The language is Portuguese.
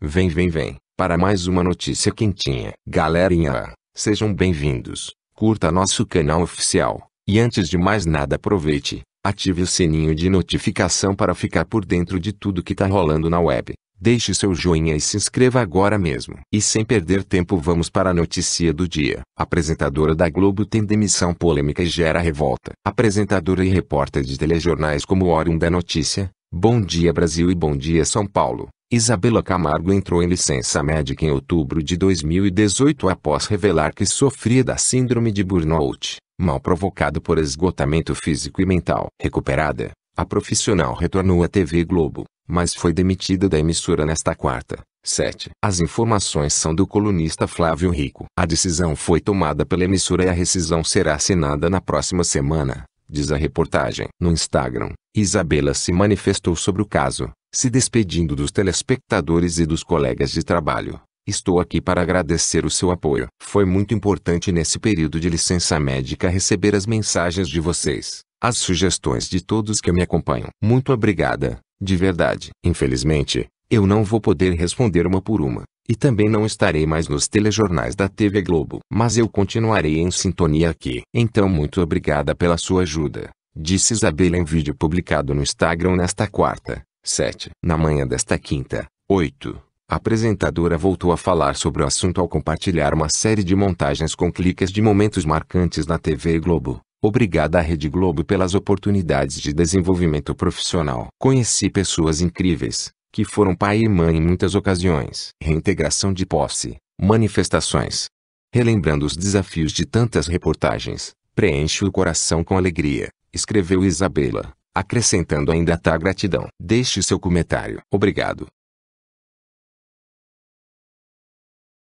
Vem, vem, vem, para mais uma notícia quentinha. Galerinha, sejam bem-vindos. Curta nosso canal oficial. E antes de mais nada, aproveite, ative o sininho de notificação para ficar por dentro de tudo que tá rolando na web. Deixe seu joinha e se inscreva agora mesmo. E sem perder tempo, vamos para a notícia do dia. Apresentadora da Globo tem demissão polêmica e gera revolta. Apresentadora e repórter de telejornais como Orium da Notícia, Bom Dia Brasil e Bom Dia São Paulo Isabela Camargo entrou em licença médica em outubro de 2018 após revelar que sofria da síndrome de burnout, mal provocado por esgotamento físico e mental. Recuperada, a profissional retornou à TV Globo, mas foi demitida da emissora nesta quarta. 7. As informações são do colunista Flávio Rico. A decisão foi tomada pela emissora e a rescisão será assinada na próxima semana, diz a reportagem. No Instagram, Isabela se manifestou sobre o caso, se despedindo dos telespectadores e dos colegas de trabalho. Estou aqui para agradecer o seu apoio. Foi muito importante nesse período de licença médica receber as mensagens de vocês, as sugestões de todos que me acompanham. Muito obrigada, de verdade. Infelizmente, eu não vou poder responder uma por uma, e também não estarei mais nos telejornais da TV Globo. Mas eu continuarei em sintonia aqui. Então, muito obrigada pela sua ajuda, disse Isabela em vídeo publicado no Instagram nesta quarta. 7. Na manhã desta quinta, 8. A apresentadora voltou a falar sobre o assunto ao compartilhar uma série de montagens com cliques de momentos marcantes na TV Globo. Obrigada à Rede Globo pelas oportunidades de desenvolvimento profissional. Conheci pessoas incríveis, que foram pai e mãe em muitas ocasiões. Reintegração de posse, manifestações. Relembrando os desafios de tantas reportagens, preenche o coração com alegria, escreveu Isabela acrescentando ainda a tá gratidão. Deixe seu comentário. Obrigado.